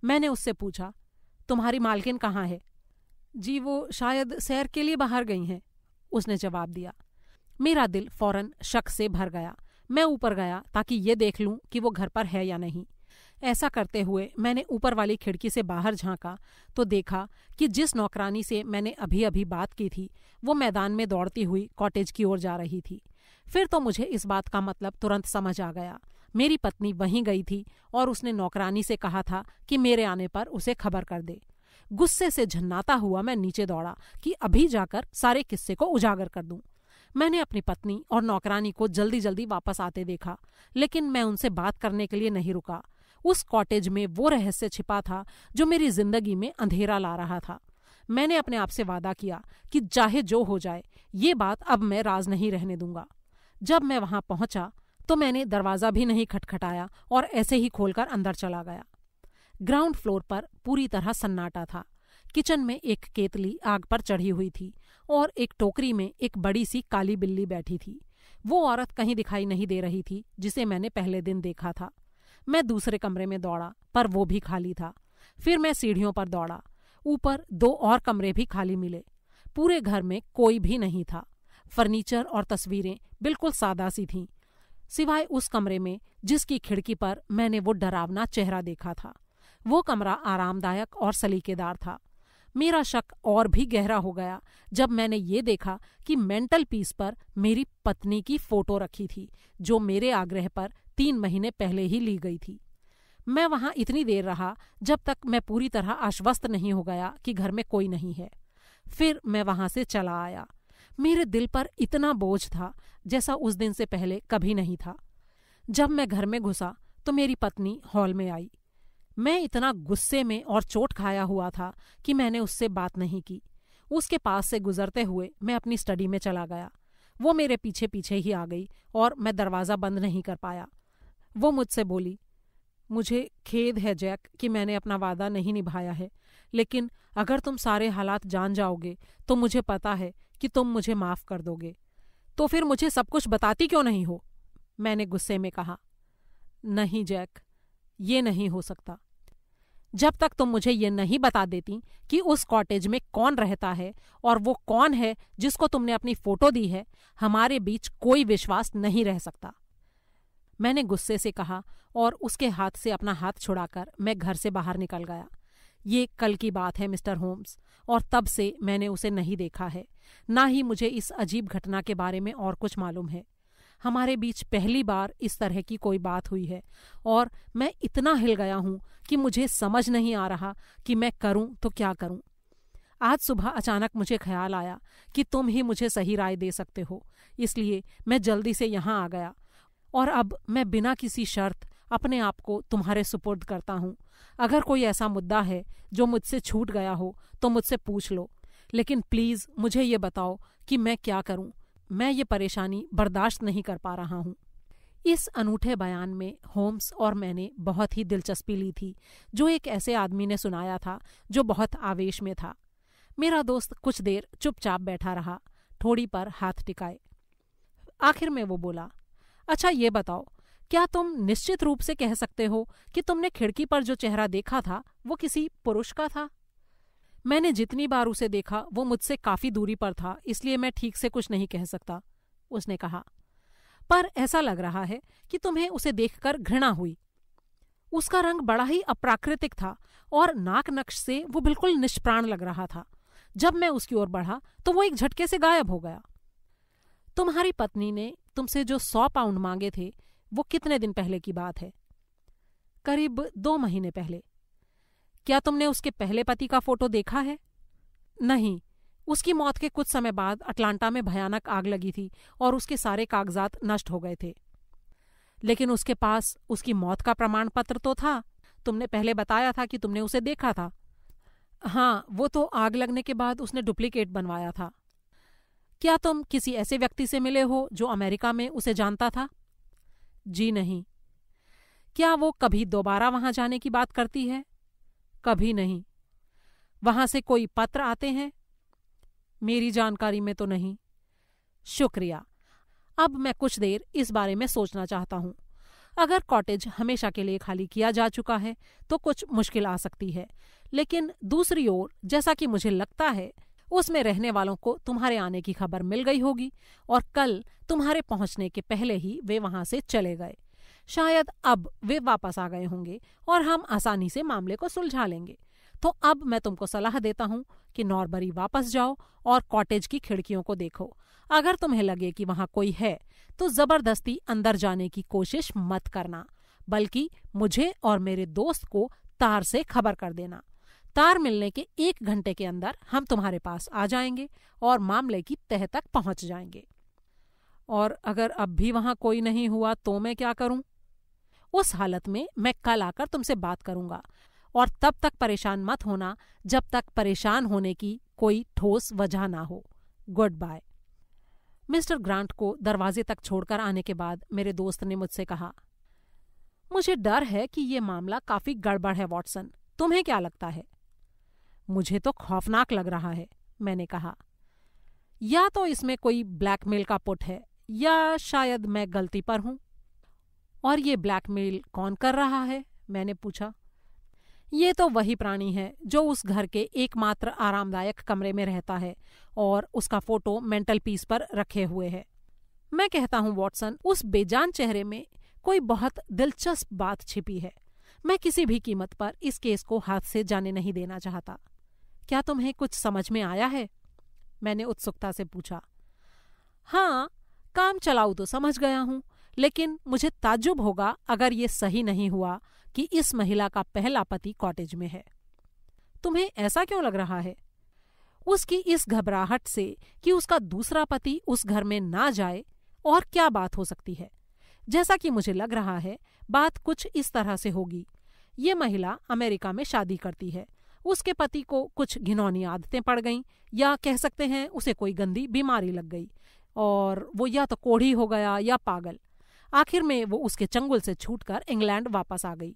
मैंने उससे पूछा तुम्हारी मालकिन कहाँ है जी वो शायद सैर के लिए बाहर गई हैं उसने जवाब दिया मेरा दिल फौरन शक से भर गया मैं ऊपर गया ताकि ये देख लूं कि वो घर पर है या नहीं ऐसा करते हुए मैंने ऊपर वाली खिड़की से बाहर झांका तो देखा कि जिस नौकरानी से मैंने अभी अभी बात की थी वो मैदान में दौड़ती हुई कॉटेज की ओर जा रही थी फिर तो मुझे इस बात का मतलब तुरंत समझ आ गया मेरी पत्नी वहीं गई थी और उसने नौकरानी से कहा था कि मेरे आने पर उसे खबर कर दे गुस्से से झन्नाता हुआ मैं नीचे दौड़ा कि अभी जाकर सारे किस्से को उजागर कर दूं मैंने अपनी पत्नी और नौकरानी को जल्दी जल्दी वापस आते देखा लेकिन मैं उनसे बात करने के लिए नहीं रुका उस कॉटेज में वो रहस्य छिपा था जो मेरी जिंदगी में अंधेरा ला रहा था मैंने अपने आप से वादा किया कि चाहे जो हो जाए ये बात अब मैं राज नहीं रहने दूंगा जब मैं वहां पहुंचा तो मैंने दरवाज़ा भी नहीं खटखटाया और ऐसे ही खोलकर अंदर चला गया ग्राउंड फ्लोर पर पूरी तरह सन्नाटा था किचन में एक केतली आग पर चढ़ी हुई थी और एक टोकरी में एक बड़ी सी काली बिल्ली बैठी थी वो औरत कहीं दिखाई नहीं दे रही थी जिसे मैंने पहले दिन देखा था मैं दूसरे कमरे में दौड़ा पर वो भी खाली था फिर मैं सीढ़ियों पर दौड़ा ऊपर दो और कमरे भी खाली मिले पूरे घर में कोई भी नहीं था फर्नीचर और तस्वीरें बिल्कुल सादा सी थीं सिवाय उस कमरे में जिसकी खिड़की पर मैंने वो डरावना चेहरा देखा था वो कमरा आरामदायक और सलीकेदार था मेरा शक और भी गहरा हो गया जब मैंने ये देखा कि मेंटल पीस पर मेरी पत्नी की फोटो रखी थी जो मेरे आग्रह पर तीन महीने पहले ही ली गई थी मैं वहां इतनी देर रहा जब तक मैं पूरी तरह आश्वस्त नहीं हो गया कि घर में कोई नहीं है फिर मैं वहां से चला आया मेरे दिल पर इतना बोझ था जैसा उस दिन से पहले कभी नहीं था जब मैं घर में घुसा तो मेरी पत्नी हॉल में आई मैं इतना गुस्से में और चोट खाया हुआ था कि मैंने उससे बात नहीं की उसके पास से गुजरते हुए मैं अपनी स्टडी में चला गया वो मेरे पीछे पीछे ही आ गई और मैं दरवाज़ा बंद नहीं कर पाया वो मुझसे बोली मुझे खेद है जैक कि मैंने अपना वादा नहीं निभाया है लेकिन अगर तुम सारे हालात जान जाओगे तो मुझे पता है कि तुम मुझे माफ़ कर दोगे तो फिर मुझे सब कुछ बताती क्यों नहीं हो मैंने गुस्से में कहा नहीं जैक ये नहीं हो सकता जब तक तुम मुझे ये नहीं बता देती कि उस कॉटेज में कौन रहता है और वो कौन है जिसको तुमने अपनी फोटो दी है हमारे बीच कोई विश्वास नहीं रह सकता मैंने गुस्से से कहा और उसके हाथ से अपना हाथ छुड़ाकर मैं घर से बाहर निकल गया ये कल की बात है मिस्टर होम्स और तब से मैंने उसे नहीं देखा है ना ही मुझे इस अजीब घटना के बारे में और कुछ मालूम है हमारे बीच पहली बार इस तरह की कोई बात हुई है और मैं इतना हिल गया हूं कि मुझे समझ नहीं आ रहा कि मैं करूं तो क्या करूं आज सुबह अचानक मुझे ख्याल आया कि तुम ही मुझे सही राय दे सकते हो इसलिए मैं जल्दी से यहाँ आ गया और अब मैं बिना किसी शर्त अपने आप को तुम्हारे सुपुर्द करता हूँ अगर कोई ऐसा मुद्दा है जो मुझसे छूट गया हो तो मुझसे पूछ लो लेकिन प्लीज़ मुझे ये बताओ कि मैं क्या करूँ मैं ये परेशानी बर्दाश्त नहीं कर पा रहा हूँ इस अनूठे बयान में होम्स और मैंने बहुत ही दिलचस्पी ली थी जो एक ऐसे आदमी ने सुनाया था जो बहुत आवेश में था मेरा दोस्त कुछ देर चुपचाप बैठा रहा थोड़ी पर हाथ टिकाए आखिर में वो बोला अच्छा ये बताओ क्या तुम निश्चित रूप से कह सकते हो कि तुमने खिड़की पर जो चेहरा देखा था वो किसी पुरुष का था मैंने जितनी बार उसे देखा वो मुझसे काफी दूरी पर था इसलिए मैं ठीक से कुछ नहीं कह सकता उसने कहा पर ऐसा लग रहा है कि तुम्हें उसे देखकर घृणा हुई उसका रंग बड़ा ही अप्राकृतिक था और नाक नक्श से वो बिल्कुल निष्प्राण लग रहा था जब मैं उसकी ओर बढ़ा तो वो एक झटके से गायब हो गया तुम्हारी पत्नी ने तुमसे जो सौ पाउंड मांगे थे वो कितने दिन पहले की बात है करीब दो महीने पहले क्या तुमने उसके पहले पति का फोटो देखा है नहीं उसकी मौत के कुछ समय बाद अटलांटा में भयानक आग लगी थी और उसके सारे कागजात नष्ट हो गए थे लेकिन उसके पास उसकी मौत का प्रमाण पत्र तो था तुमने पहले बताया था कि तुमने उसे देखा था हाँ वो तो आग लगने के बाद उसने डुप्लीकेट बनवाया था क्या तुम किसी ऐसे व्यक्ति से मिले हो जो अमेरिका में उसे जानता था जी नहीं क्या वो कभी दोबारा वहां जाने की बात करती है कभी नहीं वहां से कोई पत्र आते हैं मेरी जानकारी में तो नहीं शुक्रिया अब मैं कुछ देर इस बारे में सोचना चाहता हूं अगर कॉटेज हमेशा के लिए खाली किया जा चुका है तो कुछ मुश्किल आ सकती है लेकिन दूसरी ओर जैसा कि मुझे लगता है उसमें रहने वालों को तुम्हारे आने की खबर मिल गई होगी और कल तुम्हारे पहुंचने के पहले ही वे वहां से चले गए शायद अब वे वापस आ गए होंगे और हम आसानी से मामले को सुलझा लेंगे तो अब मैं तुमको सलाह देता हूँ कि नॉर्बरी वापस जाओ और कॉटेज की खिड़कियों को देखो अगर तुम्हें लगे कि वहाँ कोई है तो जबरदस्ती अंदर जाने की कोशिश मत करना बल्कि मुझे और मेरे दोस्त को तार से खबर कर देना तार मिलने के एक घंटे के अंदर हम तुम्हारे पास आ जाएंगे और मामले की तह तक पहुंच जाएंगे और अगर अब भी वहां कोई नहीं हुआ तो मैं क्या करूं उस हालत में मैं कल आकर तुमसे बात करूंगा और तब तक परेशान मत होना जब तक परेशान होने की कोई ठोस वजह ना हो गुड बाय मिस्टर ग्रांट को दरवाजे तक छोड़कर आने के बाद मेरे दोस्त ने मुझसे कहा मुझे डर है कि ये मामला काफी गड़बड़ है वॉटसन तुम्हें क्या लगता है मुझे तो खौफनाक लग रहा है मैंने कहा या तो इसमें कोई ब्लैकमेल का पुट है या शायद मैं गलती पर हूं और ये ब्लैकमेल कौन कर रहा है मैंने पूछा ये तो वही प्राणी है जो उस घर के एकमात्र आरामदायक कमरे में रहता है और उसका फोटो मेंटल पीस पर रखे हुए है मैं कहता हूँ वॉटसन उस बेजान चेहरे में कोई बहुत दिलचस्प बात छिपी है मैं किसी भी कीमत पर इस केस को हाथ से जाने नहीं देना चाहता क्या तुम्हें कुछ समझ में आया है मैंने उत्सुकता से पूछा हाँ काम चलाऊ तो समझ गया हूँ लेकिन मुझे ताज्जुब होगा अगर ये सही नहीं हुआ कि इस महिला का पहला पति कॉटेज में है तुम्हें ऐसा क्यों लग रहा है उसकी इस घबराहट से कि उसका दूसरा पति उस घर में ना जाए और क्या बात हो सकती है जैसा कि मुझे लग रहा है बात कुछ इस तरह से होगी ये महिला अमेरिका में शादी करती है उसके पति को कुछ घिनौनी आदतें पड़ गईं या कह सकते हैं उसे कोई गंदी बीमारी लग गई और वो या तो कोढ़ी हो गया या पागल आखिर में वो उसके चंगुल से छूटकर इंग्लैंड वापस आ गई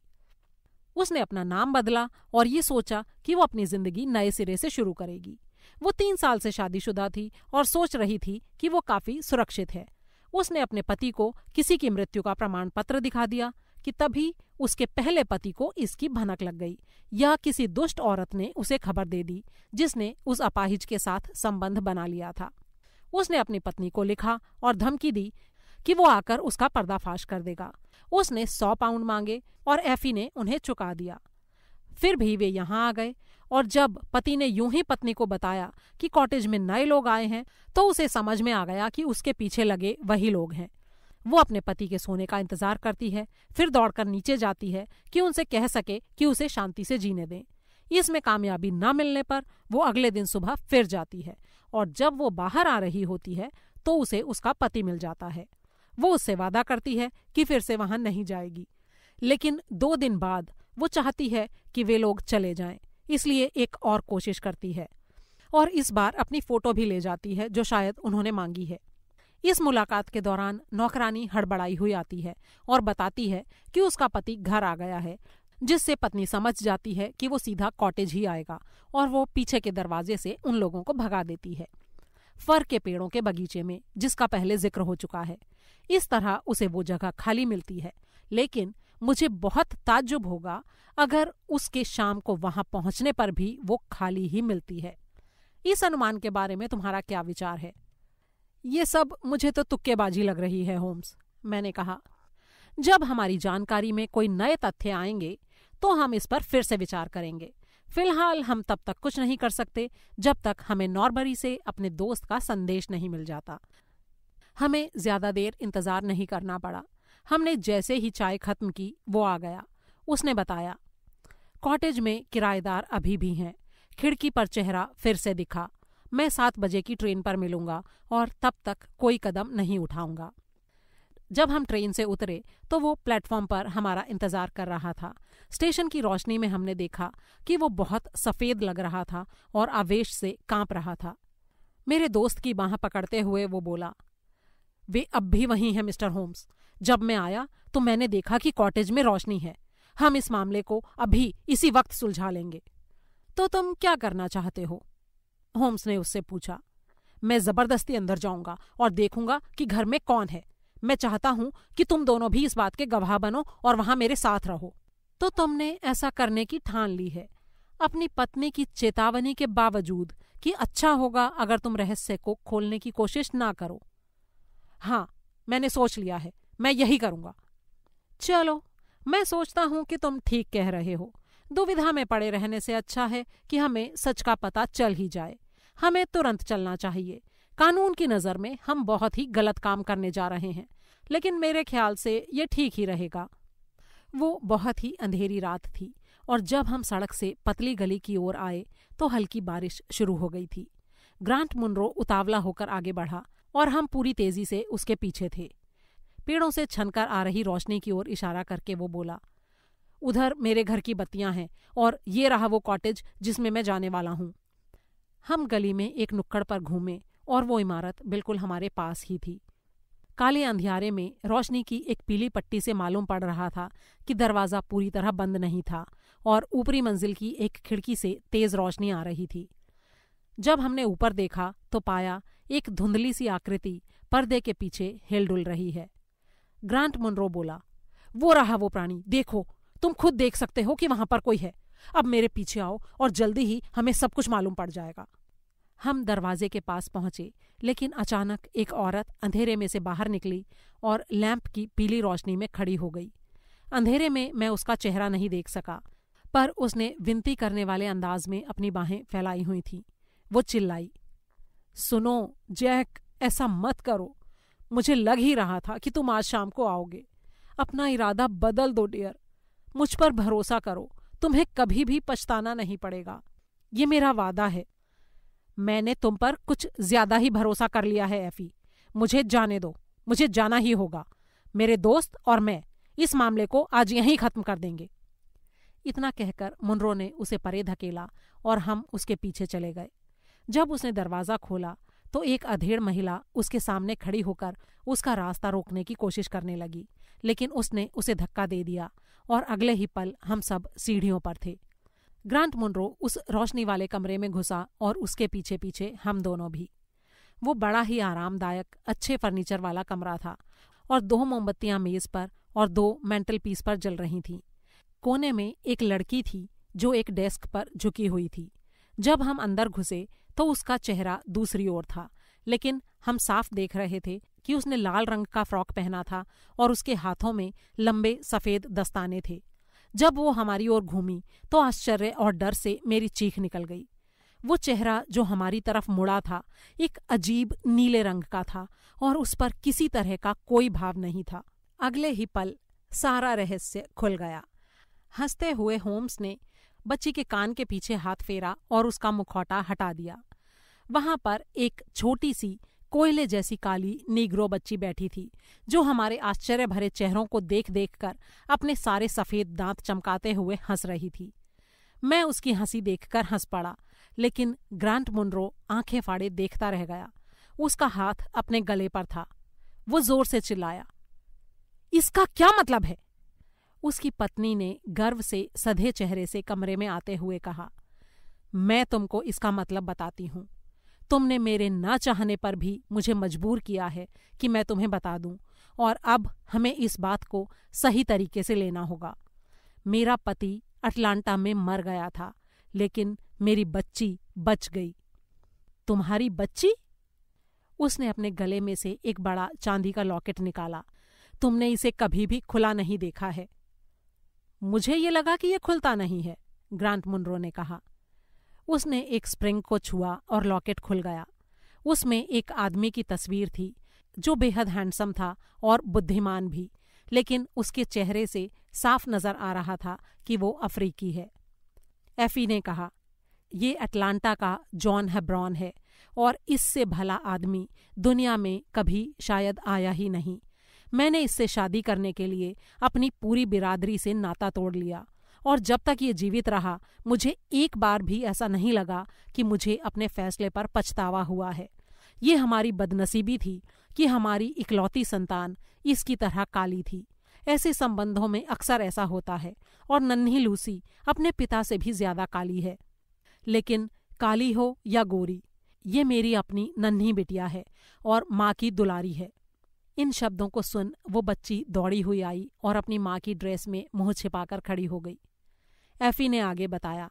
उसने अपना नाम बदला और ये सोचा कि वो अपनी जिंदगी नए सिरे से शुरू करेगी वो तीन साल से शादीशुदा थी और सोच रही थी कि वो काफी सुरक्षित है उसने अपने पति को किसी की मृत्यु का प्रमाण पत्र दिखा दिया कि तभी उसके पहले पति को इसकी भनक लग गई यह किसी दुष्ट औरत ने उसे खबर दे दी जिसने उस अपाहिज के साथ संबंध बना लिया था उसने अपनी पत्नी को लिखा और धमकी दी कि वो आकर उसका पर्दाफाश कर देगा उसने सौ पाउंड मांगे और एफी ने उन्हें चुका दिया फिर भी वे यहाँ आ गए और जब पति ने यूं ही पत्नी को बताया कि कॉटेज में नए लोग आए हैं तो उसे समझ में आ गया कि उसके पीछे लगे वही लोग हैं वो अपने पति के सोने का इंतजार करती है फिर दौड़कर नीचे जाती है कि उनसे कह सके कि उसे शांति से जीने दें इसमें कामयाबी न मिलने पर वो अगले दिन सुबह फिर जाती है और जब वो बाहर आ रही होती है तो उसे उसका पति मिल जाता है वो उससे वादा करती है कि फिर से वहां नहीं जाएगी लेकिन दो दिन बाद वो चाहती है कि वे लोग चले जाएं इसलिए एक और कोशिश करती है और इस बार अपनी फोटो भी ले जाती है जो शायद उन्होंने मांगी है इस मुलाकात के दौरान नौकरानी हड़बड़ाई हुई आती है और बताती है कि उसका पति घर आ गया है जिससे पत्नी समझ जाती है कि वो सीधा कॉटेज ही आएगा और वो पीछे के दरवाजे से उन लोगों को भगा देती है फर के पेड़ों के बगीचे में जिसका पहले जिक्र हो चुका है इस तरह उसे वो जगह खाली मिलती है लेकिन मुझे बहुत ताज्जुब होगा अगर उसके शाम को वहां पहुंचने पर भी वो खाली ही मिलती है इस अनुमान के बारे में तुम्हारा क्या विचार है ये सब मुझे तो तुक्केबाजी लग रही है होम्स मैंने कहा जब हमारी जानकारी में कोई नए तथ्य आएंगे तो हम इस पर फिर से विचार करेंगे फिलहाल हम तब तक कुछ नहीं कर सकते जब तक हमें नॉर्बरी से अपने दोस्त का संदेश नहीं मिल जाता हमें ज्यादा देर इंतजार नहीं करना पड़ा हमने जैसे ही चाय खत्म की वो आ गया उसने बताया कॉटेज में किराएदार अभी भी हैं खिड़की पर चेहरा फिर से दिखा मैं सात बजे की ट्रेन पर मिलूंगा और तब तक कोई कदम नहीं उठाऊंगा जब हम ट्रेन से उतरे तो वो प्लेटफॉर्म पर हमारा इंतजार कर रहा था स्टेशन की रोशनी में हमने देखा कि वो बहुत सफेद लग रहा था और आवेश से कांप रहा था मेरे दोस्त की बाह पकड़ते हुए वो बोला वे अब भी वहीं हैं मिस्टर होम्स जब मैं आया तो मैंने देखा कि कॉटेज में रोशनी है हम इस मामले को अभी इसी वक्त सुलझा लेंगे तो तुम क्या करना चाहते हो होम्स ने उससे पूछा मैं जबरदस्ती अंदर जाऊंगा और देखूंगा कि घर में कौन है मैं चाहता हूं कि तुम दोनों भी इस बात के गवाह बनो और वहां मेरे साथ रहो तो तुमने ऐसा करने की ठान ली है अपनी पत्नी की चेतावनी के बावजूद कि अच्छा होगा अगर तुम रहस्य को खोलने की कोशिश ना करो हाँ मैंने सोच लिया है मैं यही करूँगा चलो मैं सोचता हूँ कि तुम ठीक कह रहे हो दुविधा में पड़े रहने से अच्छा है कि हमें सच का पता चल ही जाए हमें तुरंत चलना चाहिए कानून की नज़र में हम बहुत ही गलत काम करने जा रहे हैं लेकिन मेरे ख्याल से ये ठीक ही रहेगा वो बहुत ही अंधेरी रात थी और जब हम सड़क से पतली गली की ओर आए तो हल्की बारिश शुरू हो गई थी ग्रांट मुनरो उतावला होकर आगे बढ़ा और हम पूरी तेजी से उसके पीछे थे पेड़ों से छनकर आ रही रोशनी की ओर इशारा करके वो बोला उधर मेरे घर की बत्तियां हैं और ये रहा वो कॉटेज जिसमें मैं जाने वाला हूँ हम गली में एक नुक्कड़ पर घूमे और वो इमारत बिल्कुल हमारे पास ही थी काले अंधियारे में रोशनी की एक पीली पट्टी से मालूम पड़ रहा था कि दरवाज़ा पूरी तरह बंद नहीं था और ऊपरी मंजिल की एक खिड़की से तेज़ रोशनी आ रही थी जब हमने ऊपर देखा तो पाया एक धुंधली सी आकृति पर्दे के पीछे हिलडुल रही है ग्रांट मुनरो बोला वो रहा वो प्राणी देखो तुम खुद देख सकते हो कि वहां पर कोई है अब मेरे पीछे आओ और जल्दी ही हमें सब कुछ मालूम पड़ जाएगा हम दरवाजे के पास पहुंचे लेकिन अचानक एक औरत अंधेरे में से बाहर निकली और लैंप की पीली रोशनी में खड़ी हो गई अंधेरे में मैं उसका चेहरा नहीं देख सका पर उसने विनती करने वाले अंदाज में अपनी बाहें फैलाई हुई थी वो चिल्लाई सुनो जैक ऐसा मत करो मुझे लग ही रहा था कि तुम आज शाम को आओगे अपना इरादा बदल दो डियर मुझ पर भरोसा करो तुम्हें कभी भी पछताना नहीं पड़ेगा ये मेरा वादा है मैंने तुम पर कुछ ज्यादा ही भरोसा कर लिया है एफी मुझे जाने दो मुझे जाना ही होगा मेरे दोस्त और मैं इस मामले को आज यहीं खत्म कर देंगे इतना कहकर मुनरो ने उसे परे धकेला और हम उसके पीछे चले गए जब उसने दरवाज़ा खोला तो एक अधेड़ महिला उसके सामने खड़ी होकर उसका रास्ता रोकने की कोशिश करने लगी लेकिन उसने उसे धक्का दे दिया और अगले ही पल हम सब सीढ़ियों पर थे ग्रांट मुनरो उस रोशनी वाले कमरे में घुसा और उसके पीछे पीछे हम दोनों भी वो बड़ा ही आरामदायक अच्छे फर्नीचर वाला कमरा था और दो मोमबत्तियां मेज पर और दो मेंटल पीस पर जल रही थीं कोने में एक लड़की थी जो एक डेस्क पर झुकी हुई थी जब हम अंदर घुसे तो उसका चेहरा दूसरी ओर था लेकिन हम साफ देख रहे थे कि उसने लाल रंग का फ्रॉक पहना था और उसके हाथों में लंबे सफेद दस्ताने थे जब वो हमारी ओर घूमी तो आश्चर्य और डर से मेरी चीख निकल गई वो चेहरा जो हमारी तरफ मुड़ा था एक अजीब नीले रंग का था और उस पर किसी तरह का कोई भाव नहीं था अगले ही पल सारा रहस्य खुल गया हंसते हुए होम्स ने बच्ची के कान के पीछे हाथ फेरा और उसका मुखौटा हटा दिया वहां पर एक छोटी सी कोयले जैसी काली नीग्रो बच्ची बैठी थी जो हमारे आश्चर्य भरे चेहरों को देख देख कर अपने सारे सफेद दांत चमकाते हुए हंस रही थी मैं उसकी हंसी देखकर हंस पड़ा लेकिन ग्रांट मुनरो आंखें फाड़े देखता रह गया उसका हाथ अपने गले पर था वो जोर से चिल्लाया इसका क्या मतलब है उसकी पत्नी ने गर्व से सधे चेहरे से कमरे में आते हुए कहा मैं तुमको इसका मतलब बताती हूँ तुमने मेरे ना चाहने पर भी मुझे मजबूर किया है कि मैं तुम्हें बता दूं और अब हमें इस बात को सही तरीके से लेना होगा मेरा पति अटलांटा में मर गया था लेकिन मेरी बच्ची बच गई तुम्हारी बच्ची उसने अपने गले में से एक बड़ा चांदी का लॉकेट निकाला तुमने इसे कभी भी खुला नहीं देखा है मुझे ये लगा कि यह खुलता नहीं है ग्रांट मुनरो ने कहा उसने एक स्प्रिंग को छुआ और लॉकेट खुल गया उसमें एक आदमी की तस्वीर थी जो बेहद हैंडसम था और बुद्धिमान भी लेकिन उसके चेहरे से साफ नजर आ रहा था कि वो अफ्रीकी है एफी ने कहा ये अटलांटा का जॉन हैब्रॉन है और इससे भला आदमी दुनिया में कभी शायद आया ही नहीं मैंने इससे शादी करने के लिए अपनी पूरी बिरादरी से नाता तोड़ लिया और जब तक ये जीवित रहा मुझे एक बार भी ऐसा नहीं लगा कि मुझे अपने फैसले पर पछतावा हुआ है ये हमारी बदनसीबी थी कि हमारी इकलौती संतान इसकी तरह काली थी ऐसे संबंधों में अक्सर ऐसा होता है और नन्ही लूसी अपने पिता से भी ज्यादा काली है लेकिन काली हो या गोरी ये मेरी अपनी नन्ही बिटिया है और माँ की दुलारी है इन शब्दों को सुन वो बच्ची दौड़ी हुई आई और अपनी माँ की ड्रेस में मुंह छिपाकर खड़ी हो गई एफी ने आगे बताया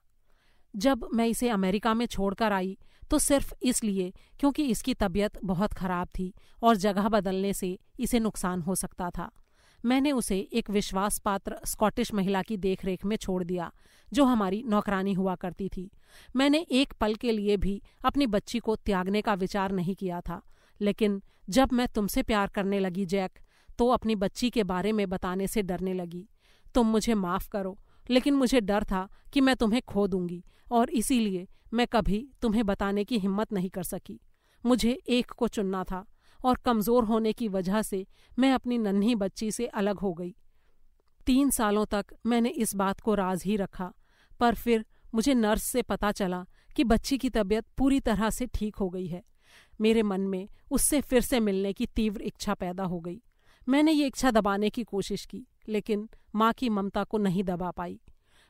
जब मैं इसे अमेरिका में छोड़कर आई तो सिर्फ इसलिए क्योंकि इसकी तबीयत बहुत खराब थी और जगह बदलने से इसे नुकसान हो सकता था मैंने उसे एक विश्वास पात्र स्कॉटिश महिला की देखरेख में छोड़ दिया जो हमारी नौकरानी हुआ करती थी मैंने एक पल के लिए भी अपनी बच्ची को त्यागने का विचार नहीं किया था लेकिन जब मैं तुमसे प्यार करने लगी जैक तो अपनी बच्ची के बारे में बताने से डरने लगी तुम मुझे माफ करो लेकिन मुझे डर था कि मैं तुम्हें खो दूंगी और इसीलिए मैं कभी तुम्हें बताने की हिम्मत नहीं कर सकी मुझे एक को चुनना था और कमजोर होने की वजह से मैं अपनी नन्ही बच्ची से अलग हो गई तीन सालों तक मैंने इस बात को राज ही रखा पर फिर मुझे नर्स से पता चला कि बच्ची की तबीयत पूरी तरह से ठीक हो गई है मेरे मन में उससे फिर से मिलने की तीव्र इच्छा पैदा हो गई मैंने ये इच्छा दबाने की कोशिश की लेकिन माँ की ममता को नहीं दबा पाई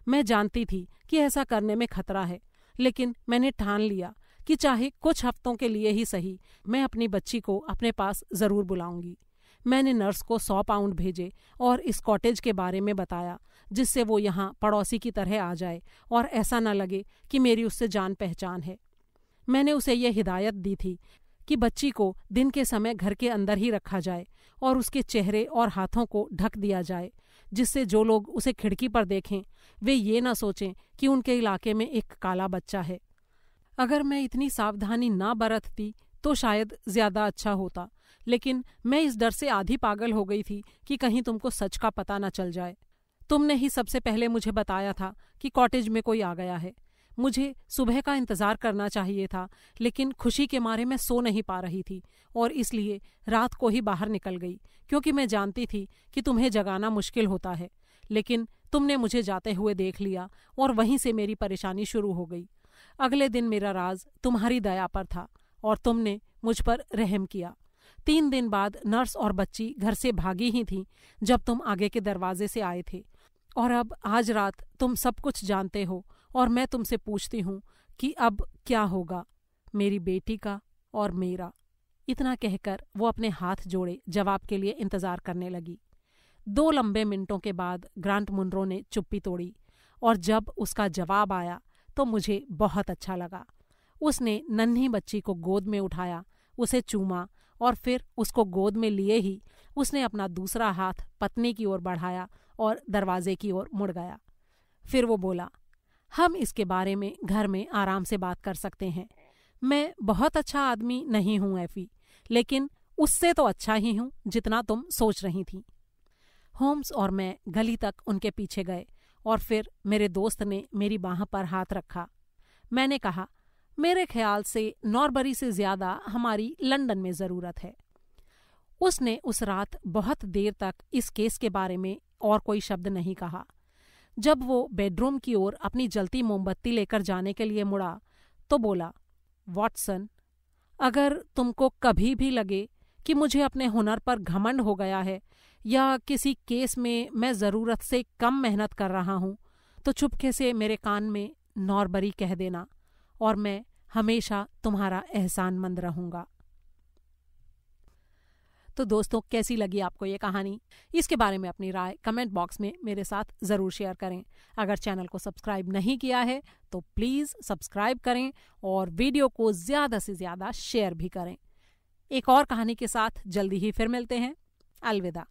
मैं जानती थी कि ऐसा करने में खतरा है लेकिन मैंने ठान लिया कि चाहे कुछ हफ्तों के लिए ही सही मैं अपनी बच्ची को अपने पास जरूर बुलाऊंगी मैंने नर्स को सौ पाउंड भेजे और इस कॉटेज के बारे में बताया जिससे वो यहाँ पड़ोसी की तरह आ जाए और ऐसा न लगे कि मेरी उससे जान पहचान है मैंने उसे यह हिदायत दी थी कि बच्ची को दिन के समय घर के अंदर ही रखा जाए और उसके चेहरे और हाथों को ढक दिया जाए जिससे जो लोग उसे खिड़की पर देखें वे ये न सोचें कि उनके इलाके में एक काला बच्चा है अगर मैं इतनी सावधानी ना बरतती तो शायद ज्यादा अच्छा होता लेकिन मैं इस डर से आधी पागल हो गई थी कि कहीं तुमको सच का पता न चल जाए तुमने ही सबसे पहले मुझे बताया था कि कॉटेज में कोई आ गया है मुझे सुबह का इंतज़ार करना चाहिए था लेकिन खुशी के मारे मैं सो नहीं पा रही थी और इसलिए रात को ही बाहर निकल गई क्योंकि मैं जानती थी कि तुम्हें जगाना मुश्किल होता है लेकिन तुमने मुझे जाते हुए देख लिया और वहीं से मेरी परेशानी शुरू हो गई अगले दिन मेरा राज तुम्हारी दया पर था और तुमने मुझ पर रहम किया तीन दिन बाद नर्स और बच्ची घर से भागी ही थी जब तुम आगे के दरवाजे से आए थे और अब आज रात तुम सब कुछ जानते हो और मैं तुमसे पूछती हूँ कि अब क्या होगा मेरी बेटी का और मेरा इतना कहकर वो अपने हाथ जोड़े जवाब के लिए इंतजार करने लगी दो लंबे मिनटों के बाद ग्रांट मुनरो ने चुप्पी तोड़ी और जब उसका जवाब आया तो मुझे बहुत अच्छा लगा उसने नन्ही बच्ची को गोद में उठाया उसे चूमा और फिर उसको गोद में लिए ही उसने अपना दूसरा हाथ पत्नी की ओर बढ़ाया और दरवाजे की ओर मुड़ गया फिर वो बोला हम इसके बारे में घर में आराम से बात कर सकते हैं मैं बहुत अच्छा आदमी नहीं हूं एफी लेकिन उससे तो अच्छा ही हूं जितना तुम सोच रही थी होम्स और मैं गली तक उनके पीछे गए और फिर मेरे दोस्त ने मेरी बाह पर हाथ रखा मैंने कहा मेरे ख्याल से नॉर्बरी से ज्यादा हमारी लंदन में जरूरत है उसने उस रात बहुत देर तक इस केस के बारे में और कोई शब्द नहीं कहा जब वो बेडरूम की ओर अपनी जलती मोमबत्ती लेकर जाने के लिए मुड़ा तो बोला वॉटसन अगर तुमको कभी भी लगे कि मुझे अपने हुनर पर घमंड हो गया है या किसी केस में मैं ज़रूरत से कम मेहनत कर रहा हूँ तो चुपके से मेरे कान में नॉर्बरी कह देना और मैं हमेशा तुम्हारा एहसानमंद रहूँगा तो दोस्तों कैसी लगी आपको ये कहानी इसके बारे में अपनी राय कमेंट बॉक्स में मेरे साथ ज़रूर शेयर करें अगर चैनल को सब्सक्राइब नहीं किया है तो प्लीज़ सब्सक्राइब करें और वीडियो को ज़्यादा से ज़्यादा शेयर भी करें एक और कहानी के साथ जल्दी ही फिर मिलते हैं अलविदा